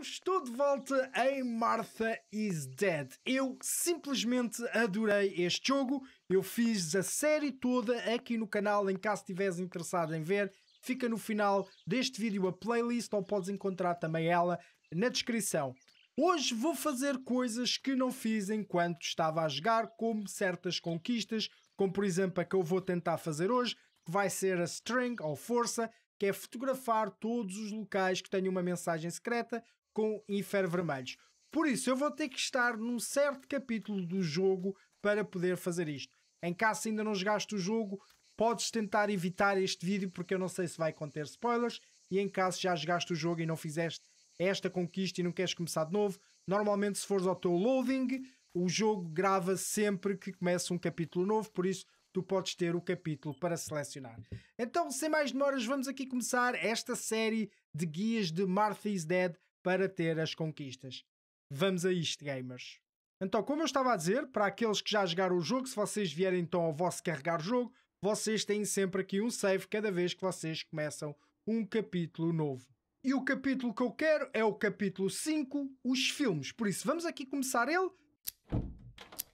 estou de volta em Martha is Dead. Eu simplesmente adorei este jogo. Eu fiz a série toda aqui no canal, em caso estiveres interessado em ver. Fica no final deste vídeo a playlist, ou podes encontrar também ela na descrição. Hoje vou fazer coisas que não fiz enquanto estava a jogar, como certas conquistas, como por exemplo a que eu vou tentar fazer hoje, que vai ser a String, ou Força, que é fotografar todos os locais que tenham uma mensagem secreta, com vermelhos. Por isso, eu vou ter que estar num certo capítulo do jogo para poder fazer isto. Em caso ainda não jogaste o jogo, podes tentar evitar este vídeo porque eu não sei se vai conter spoilers. E em caso já jogaste o jogo e não fizeste esta conquista e não queres começar de novo, normalmente se fores ao teu loading, o jogo grava sempre que começa um capítulo novo, por isso tu podes ter o capítulo para selecionar. Então, sem mais demoras, vamos aqui começar esta série de guias de Martha's Dead para ter as conquistas. Vamos a isto, gamers. Então, como eu estava a dizer, para aqueles que já jogaram o jogo, se vocês vierem então ao vosso carregar jogo, vocês têm sempre aqui um save cada vez que vocês começam um capítulo novo. E o capítulo que eu quero é o capítulo 5, os filmes. Por isso, vamos aqui começar ele.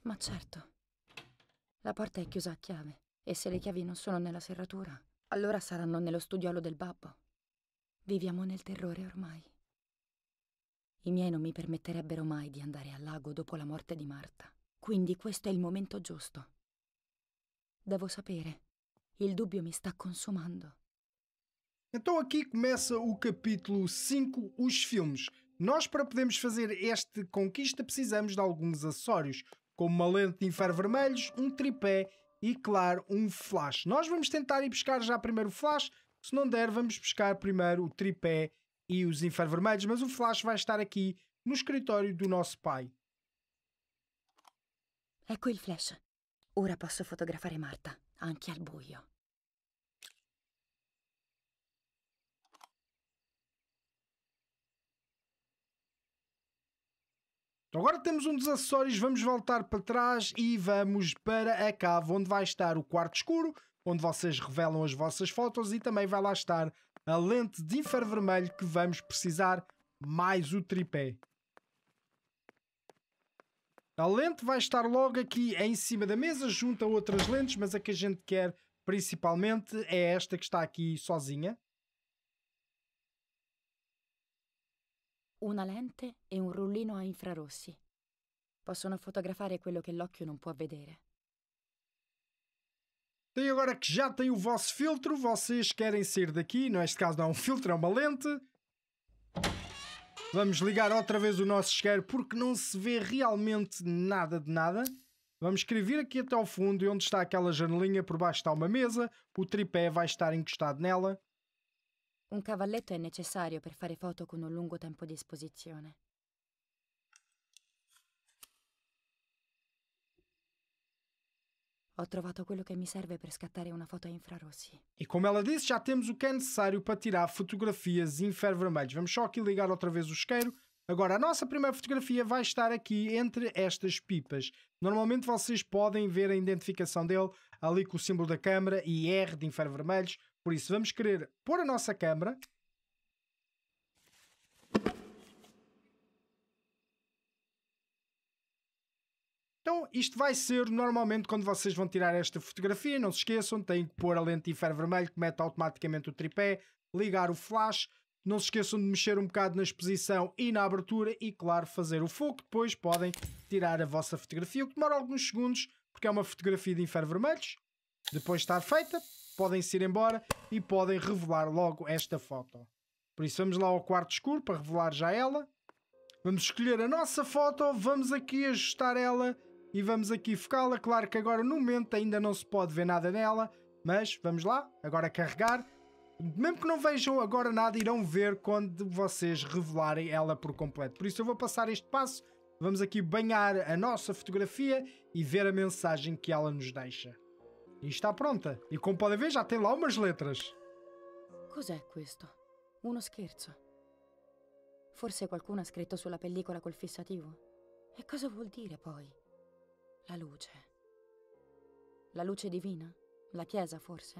Mas certo. La porta è chiusa a chiave. E se le chiavi non sono nella serratura, allora saranno nello studiolo del babbo. Viviamo nel terrore ormai. I miei non mi permetterebbero mai di andare al lago dopo la morte di Marta, quindi questo è il momento giusto. Devo sapere. Il dubbio consumando. Então aqui começa o capítulo 5, os filmes. Nós, para podermos fazer esta conquista, precisamos de alguns acessórios, como uma lente de infravermelhos, um tripé e, claro, um flash. Nós vamos tentar ir buscar já primeiro o flash, se não der, vamos buscar primeiro o tripé e os infravermelhos, mas o flash vai estar aqui no escritório do nosso pai. Ecco é il flash. Ora posso fotografare Marta, anche al buio. Então agora temos um dos acessórios, vamos voltar para trás e vamos para a cave, onde vai estar o quarto escuro, onde vocês revelam as vossas fotos e também vai lá estar a lente de infravermelho que vamos precisar, mais o tripé. A lente vai estar logo aqui em cima da mesa, junto a outras lentes, mas a que a gente quer principalmente é esta que está aqui sozinha. uma lente e um rullino a infrarossi. Possono fotografare quello che l'occhio non può vedere. Tem agora que já tem o vosso filtro, vocês querem sair daqui, neste caso não é um filtro, é uma lente. Vamos ligar outra vez o nosso isqueiro porque não se vê realmente nada de nada. Vamos escrever aqui até ao fundo e onde está aquela janelinha, por baixo está uma mesa, o tripé vai estar encostado nela. Um cavalletto é necessário para fazer foto com um longo tempo de exposição. Ho trovato quello che mi serve per scattare una foto a infrarossi. E como ela disse, já temos o que é necessário para tirar fotografias infravermelhas. Vamos só aqui ligar outra vez o isqueiro. Agora, a nossa primeira fotografia vai estar aqui entre estas pipas. Normalmente vocês podem ver a identificação dele ali com o símbolo da câmera e R de infravermelhos. Por isso, vamos querer pôr a nossa câmera Então isto vai ser normalmente quando vocês vão tirar esta fotografia, não se esqueçam, têm que pôr a lente vermelho que mete automaticamente o tripé, ligar o flash, não se esqueçam de mexer um bocado na exposição e na abertura e, claro, fazer o foco. Depois podem tirar a vossa fotografia, o que demora alguns segundos, porque é uma fotografia de vermelhos. Depois de estar feita, podem-se ir embora e podem revelar logo esta foto. Por isso vamos lá ao quarto escuro para revelar já ela. Vamos escolher a nossa foto, vamos aqui ajustar ela e vamos aqui focá-la. Claro que agora no momento ainda não se pode ver nada nela, mas vamos lá, agora carregar. Mesmo que não vejam agora nada, irão ver quando vocês revelarem ela por completo. Por isso eu vou passar este passo, vamos aqui banhar a nossa fotografia e ver a mensagem que ela nos deixa. E está pronta. E como podem ver já tem lá umas letras. Cos'è questo? Uno scherzo? Forse qualcuno ha scritto sulla pellicola col fissativo? E cosa vuol dire poi? La luce. La luce divina? La Chiesa, forse?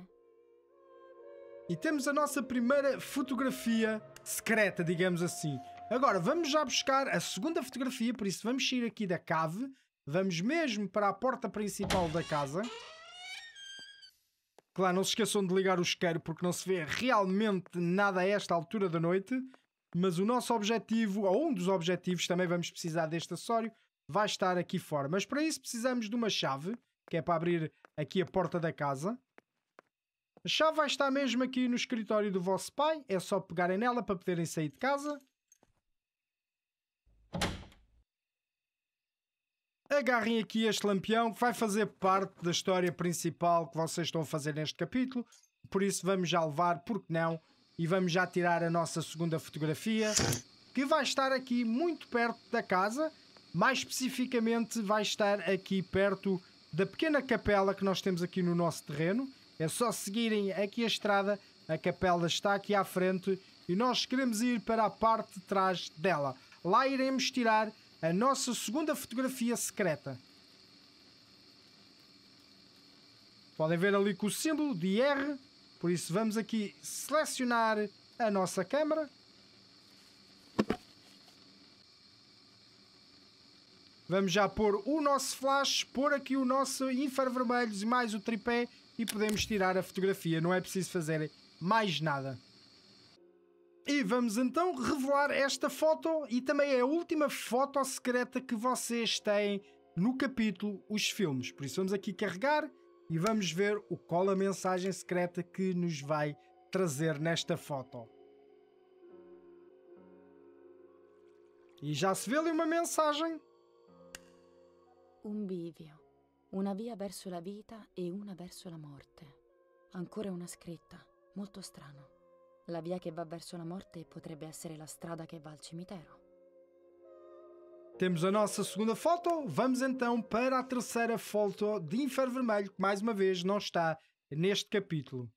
E temos a nossa primeira fotografia secreta, digamos assim. Agora vamos já buscar a segunda fotografia, por isso vamos sair aqui da cave. Vamos mesmo para a porta principal da casa. Claro, não se esqueçam de ligar o isqueiro porque não se vê realmente nada a esta altura da noite. Mas o nosso objetivo, ou um dos objetivos, também vamos precisar deste acessório, vai estar aqui fora. Mas para isso precisamos de uma chave, que é para abrir aqui a porta da casa. A chave vai estar mesmo aqui no escritório do vosso pai. É só pegarem nela para poderem sair de casa. Agarrem aqui este lampião que vai fazer parte da história principal que vocês estão a fazer neste capítulo. Por isso vamos já levar, porque não, e vamos já tirar a nossa segunda fotografia que vai estar aqui muito perto da casa mais especificamente, vai estar aqui perto da pequena capela que nós temos aqui no nosso terreno. É só seguirem aqui a estrada, a capela está aqui à frente e nós queremos ir para a parte de trás dela. Lá iremos tirar a nossa segunda fotografia secreta. Podem ver ali com o símbolo de R, por isso vamos aqui selecionar a nossa câmera Vamos já pôr o nosso flash, pôr aqui o nosso infravermelhos e mais o tripé e podemos tirar a fotografia. Não é preciso fazer mais nada. E vamos então revelar esta foto e também é a última foto secreta que vocês têm no capítulo Os Filmes. Por isso vamos aqui carregar e vamos ver o qual a mensagem secreta que nos vai trazer nesta foto. E já se vê ali uma mensagem Un bivio, una via verso la vita e una verso la morte. Ancora una scritta, molto strano. La via che va verso la morte potrebbe essere la strada che va al cimitero. Temos a nossa segunda foto, vamos então para a terceira foto de Vermelho, que mais uma vez não está neste capítulo.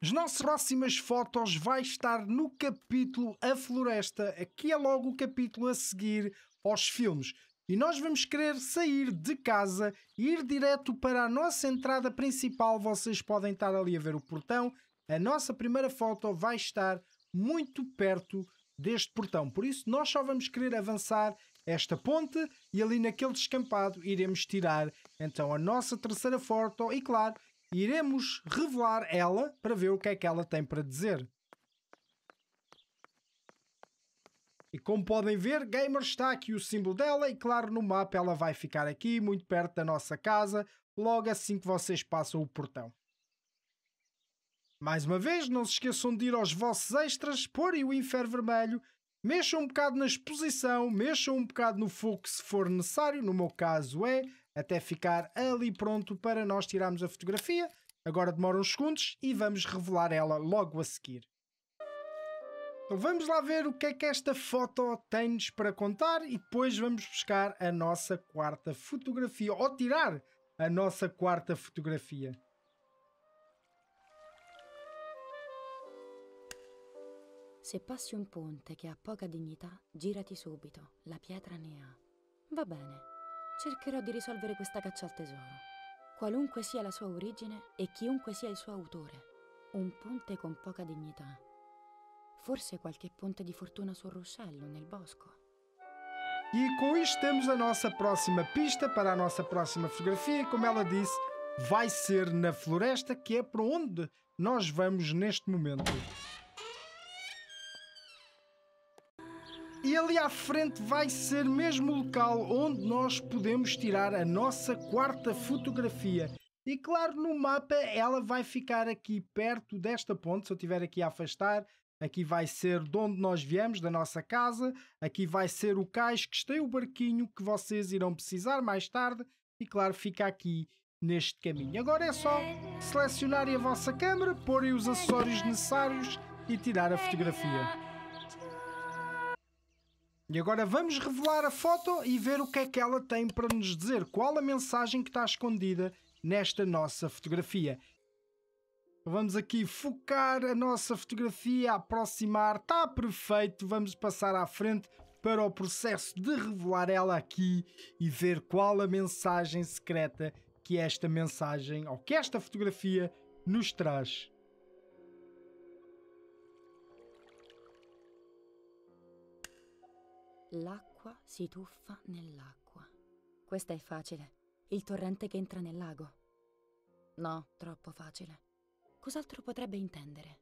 As nossas próximas fotos vai estar no capítulo A Floresta, aqui é logo o capítulo a seguir aos filmes e nós vamos querer sair de casa e ir direto para a nossa entrada principal. Vocês podem estar ali a ver o portão. A nossa primeira foto vai estar muito perto deste portão. Por isso, nós só vamos querer avançar esta ponte e ali naquele descampado iremos tirar então a nossa terceira foto e, claro, iremos revelar ela para ver o que é que ela tem para dizer. E como podem ver, Gamer está aqui o símbolo dela e claro no mapa ela vai ficar aqui, muito perto da nossa casa, logo assim que vocês passam o portão. Mais uma vez, não se esqueçam de ir aos vossos extras, porem o inferno vermelho, mexam um bocado na exposição, mexam um bocado no foco se for necessário, no meu caso é, até ficar ali pronto para nós tirarmos a fotografia. Agora demora uns segundos e vamos revelar ela logo a seguir. Então vamos lá ver o que é que esta foto tem-nos para contar e depois vamos buscar a nossa quarta fotografia, ou tirar a nossa quarta fotografia. Se passi un ponte che ha poca dignità, girati subito, la pietra ne ha. Va bene, cercherò di risolvere questa caccia al tesoro. Qualunque sia la sua origine e chiunque sia il suo autore, un ponte con poca dignità Forse qualche ponte di fortuna sul ruscello, nel bosco. E com isto temos a nossa próxima pista para a nossa próxima fotografia. Como ela disse, vai ser na floresta, que é para onde nós vamos neste momento. E ali à frente vai ser mesmo o local onde nós podemos tirar a nossa quarta fotografia. E claro, no mapa ela vai ficar aqui perto desta ponte. Se eu estiver aqui a afastar, aqui vai ser de onde nós viemos, da nossa casa, aqui vai ser o cais que está o barquinho que vocês irão precisar mais tarde e claro fica aqui neste caminho. Agora é só selecionarem a vossa câmera, porem os acessórios necessários e tirar a fotografia. E agora vamos revelar a foto e ver o que é que ela tem para nos dizer, qual a mensagem que está escondida nesta nossa fotografia. Vamos aqui focar a nossa fotografia, aproximar, está perfeito. Vamos passar à frente para o processo de revelar ela aqui e ver qual a mensagem secreta que esta mensagem ou que esta fotografia nos traz. L'acqua si tuffa nell'acqua. Questa è facile. Il torrente che entra nel lago. No, troppo facile cos'altro potrebbe intendere?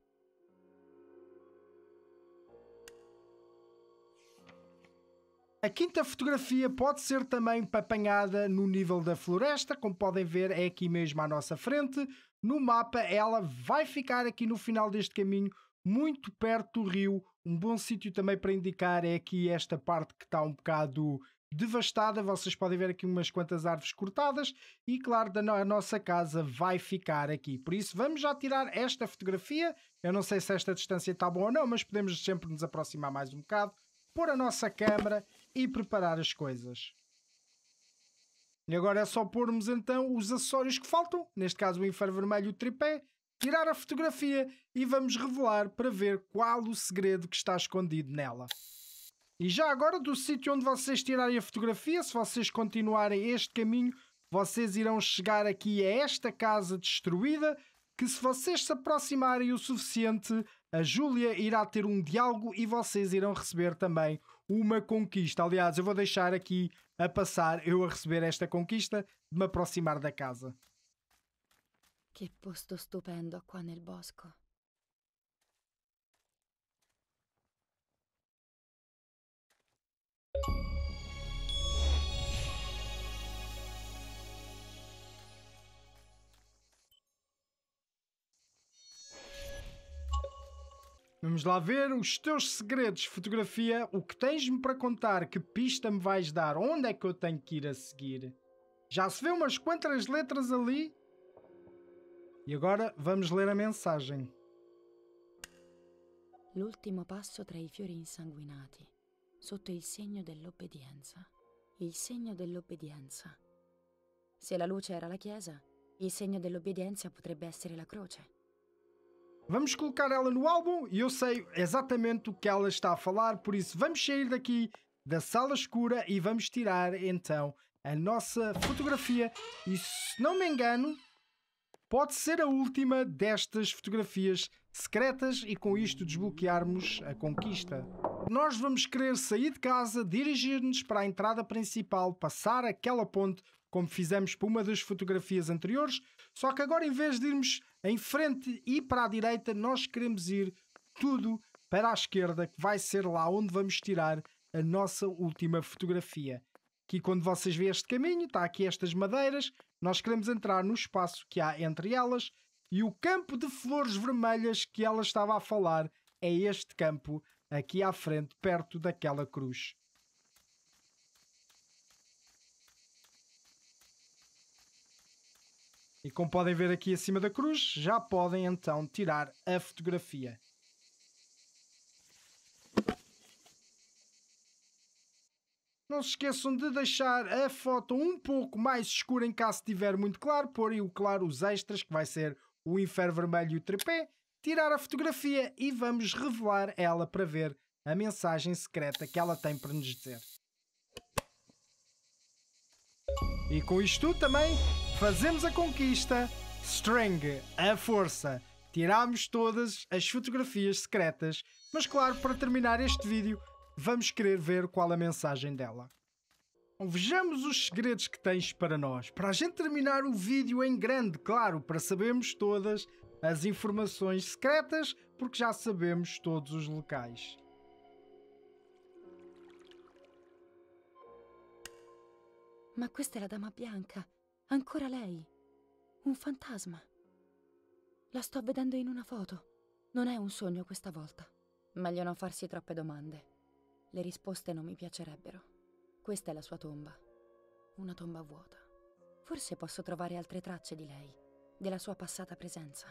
A quinta fotografia pode ser também apanhada no nível da floresta, como podem ver é aqui mesmo à nossa frente. No mapa ela vai ficar aqui no final deste caminho, muito perto do rio. Um bom sítio também para indicar é aqui esta parte que está um bocado devastada. Vocês podem ver aqui umas quantas árvores cortadas e, claro, a nossa casa vai ficar aqui. Por isso, vamos já tirar esta fotografia. Eu não sei se esta distância está boa ou não, mas podemos sempre nos aproximar mais um bocado, pôr a nossa câmera e preparar as coisas. E agora é só pormos então os acessórios que faltam, neste caso o infravermelho e o tripé, tirar a fotografia e vamos revelar para ver qual o segredo que está escondido nela. E já agora, do sítio onde vocês tirarem a fotografia, se vocês continuarem este caminho, vocês irão chegar aqui a esta casa destruída. Que se vocês se aproximarem o suficiente, a Júlia irá ter um diálogo e vocês irão receber também uma conquista. Aliás, eu vou deixar aqui a passar eu a receber esta conquista de me aproximar da casa. Que posto stupendo aqui nel bosco. Vamos lá ver os teus segredos, fotografia, o que tens-me para contar, que pista me vais dar, onde é que eu tenho que ir a seguir. Já se vê umas quantas letras ali? E agora vamos ler a mensagem. L'ultimo passo tra i fiori insanguinati sotto il segno dell'obbedienza. Il segno dell'obbedienza. Se la luce era la Chiesa, il segno dell'obbedienza potrebbe essere la croce. Vamos colocar ela no álbum e eu sei exatamente o que ela está a falar, por isso vamos sair daqui da sala escura e vamos tirar então a nossa fotografia. E se não me engano, pode ser a última destas fotografias secretas e com isto desbloquearmos a conquista. Nós vamos querer sair de casa, dirigir-nos para a entrada principal, passar aquela ponte, como fizemos para uma das fotografias anteriores, só que agora em vez de irmos em frente e para a direita, nós queremos ir tudo para a esquerda, que vai ser lá onde vamos tirar a nossa última fotografia. Aqui quando vocês veem este caminho, está aqui estas madeiras, nós queremos entrar no espaço que há entre elas e o campo de flores vermelhas que ela estava a falar é este campo, aqui à frente, perto daquela cruz. E como podem ver aqui acima da cruz, já podem então tirar a fotografia. Não se esqueçam de deixar a foto um pouco mais escura em caso estiver muito claro, porem o claro os extras, que vai ser o vermelho e o tripé, tirar a fotografia e vamos revelar ela para ver a mensagem secreta que ela tem para nos dizer. E com isto também fazemos a conquista. strength, a força. Tirámos todas as fotografias secretas, mas claro, para terminar este vídeo, vamos querer ver qual a mensagem dela vejamos os segredos que tens para nós, para a gente terminar o vídeo em grande, claro, para sabermos todas as informações secretas, porque já sabemos todos os locais. Ma questa è la Dama Bianca, ancora lei. Un fantasma. La sto vedendo in una foto. Non è un sogno questa volta. Meglio non farsi troppe domande. Le risposte non mi piacerebbero. Questa è la sua tomba. Una tomba vuota. Forse posso trovare altre tracce di lei, della sua passata presenza.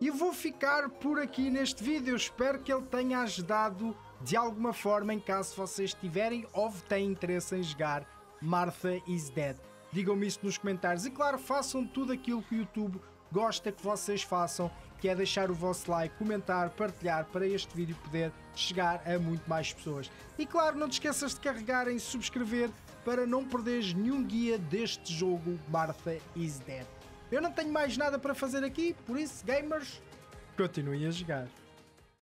E vou ficar por aqui neste vídeo. Espero que ele tenha ajudado de alguma forma em caso vocês tiverem ou têm interesse em jogar Martha is Dead. Digam-me isso nos comentários e claro, façam tudo aquilo que o YouTube gosta que vocês façam que é deixar o vosso like, comentar, partilhar para este vídeo poder chegar a muito mais pessoas. E claro, não te esqueças de carregar em subscrever para não perderes nenhum guia deste jogo Martha is Dead. Eu não tenho mais nada para fazer aqui, por isso, gamers, continuem a jogar.